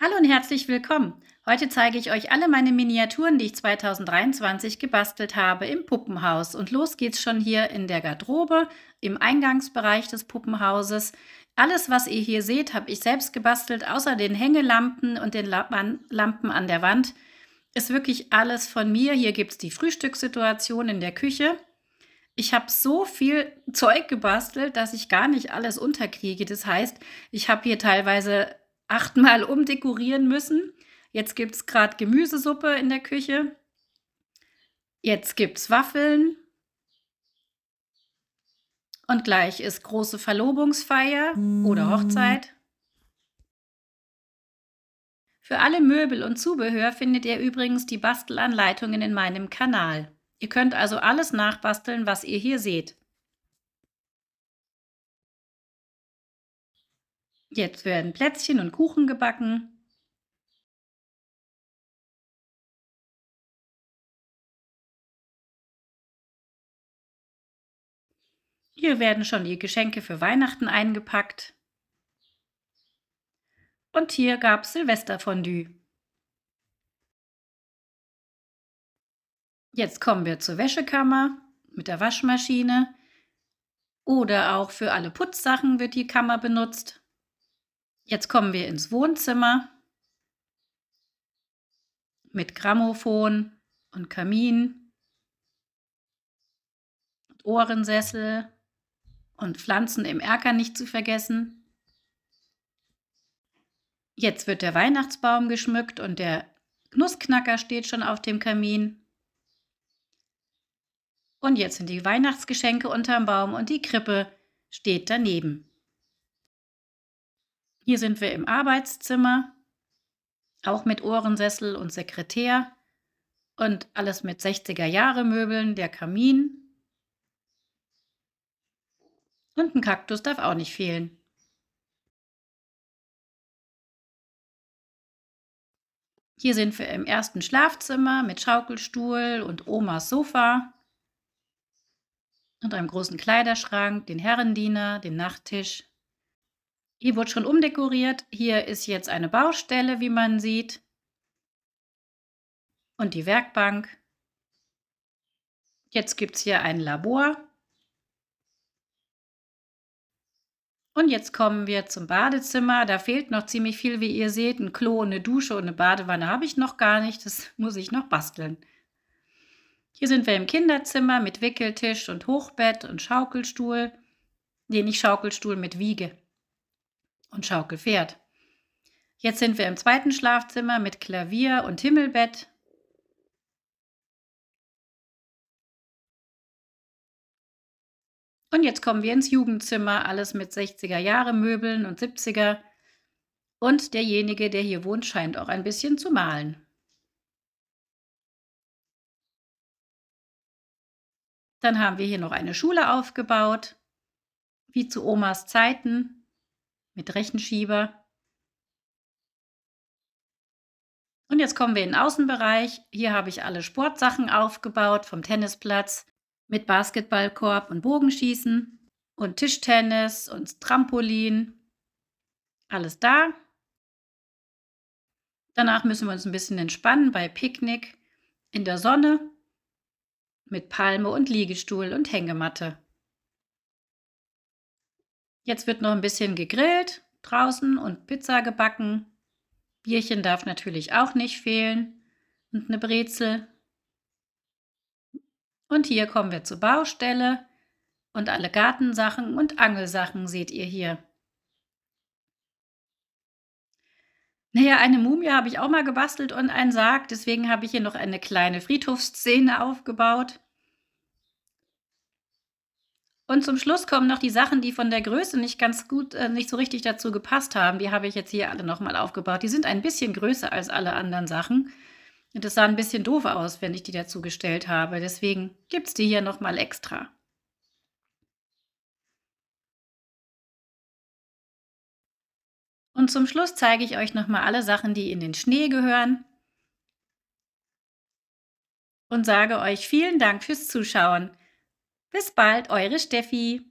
Hallo und herzlich willkommen. Heute zeige ich euch alle meine Miniaturen, die ich 2023 gebastelt habe im Puppenhaus. Und los geht's schon hier in der Garderobe, im Eingangsbereich des Puppenhauses. Alles, was ihr hier seht, habe ich selbst gebastelt, außer den Hängelampen und den Lampen an der Wand. Ist wirklich alles von mir. Hier gibt es die Frühstückssituation in der Küche. Ich habe so viel Zeug gebastelt, dass ich gar nicht alles unterkriege. Das heißt, ich habe hier teilweise achtmal umdekorieren müssen. Jetzt gibt es gerade Gemüsesuppe in der Küche. Jetzt gibt es Waffeln. Und gleich ist große Verlobungsfeier oder mm. Hochzeit. Für alle Möbel und Zubehör findet ihr übrigens die Bastelanleitungen in meinem Kanal. Ihr könnt also alles nachbasteln, was ihr hier seht. Jetzt werden Plätzchen und Kuchen gebacken. Hier werden schon die Geschenke für Weihnachten eingepackt. Und hier gab's Silvesterfondue. Jetzt kommen wir zur Wäschekammer mit der Waschmaschine. Oder auch für alle Putzsachen wird die Kammer benutzt. Jetzt kommen wir ins Wohnzimmer mit Grammophon und Kamin, und Ohrensessel und Pflanzen im Erker nicht zu vergessen. Jetzt wird der Weihnachtsbaum geschmückt und der Nussknacker steht schon auf dem Kamin. Und jetzt sind die Weihnachtsgeschenke unterm Baum und die Krippe steht daneben. Hier sind wir im Arbeitszimmer, auch mit Ohrensessel und Sekretär und alles mit 60er Jahre Möbeln, der Kamin. Und ein Kaktus darf auch nicht fehlen. Hier sind wir im ersten Schlafzimmer mit Schaukelstuhl und Omas Sofa und einem großen Kleiderschrank, den Herrendiener, den Nachttisch hier wurde schon umdekoriert. Hier ist jetzt eine Baustelle, wie man sieht. Und die Werkbank. Jetzt gibt es hier ein Labor. Und jetzt kommen wir zum Badezimmer. Da fehlt noch ziemlich viel, wie ihr seht. Ein Klo, eine Dusche und eine Badewanne habe ich noch gar nicht. Das muss ich noch basteln. Hier sind wir im Kinderzimmer mit Wickeltisch und Hochbett und Schaukelstuhl. Nee, nicht Schaukelstuhl, mit Wiege und Schaukel fährt. Jetzt sind wir im zweiten Schlafzimmer mit Klavier und Himmelbett. Und jetzt kommen wir ins Jugendzimmer, alles mit 60er Jahre Möbeln und 70er. Und derjenige, der hier wohnt, scheint auch ein bisschen zu malen. Dann haben wir hier noch eine Schule aufgebaut, wie zu Omas Zeiten mit Rechenschieber. Und jetzt kommen wir in den Außenbereich. Hier habe ich alle Sportsachen aufgebaut, vom Tennisplatz mit Basketballkorb und Bogenschießen und Tischtennis und Trampolin. Alles da. Danach müssen wir uns ein bisschen entspannen bei Picknick in der Sonne mit Palme und Liegestuhl und Hängematte. Jetzt wird noch ein bisschen gegrillt draußen und Pizza gebacken. Bierchen darf natürlich auch nicht fehlen und eine Brezel. Und hier kommen wir zur Baustelle und alle Gartensachen und Angelsachen seht ihr hier. Naja, eine Mumie habe ich auch mal gebastelt und einen Sarg, deswegen habe ich hier noch eine kleine Friedhofsszene aufgebaut. Und zum Schluss kommen noch die Sachen, die von der Größe nicht ganz gut, äh, nicht so richtig dazu gepasst haben. Die habe ich jetzt hier alle nochmal aufgebaut. Die sind ein bisschen größer als alle anderen Sachen. Und das sah ein bisschen doof aus, wenn ich die dazu gestellt habe. Deswegen gibt es die hier nochmal extra. Und zum Schluss zeige ich euch nochmal alle Sachen, die in den Schnee gehören. Und sage euch vielen Dank fürs Zuschauen. Bis bald, eure Steffi.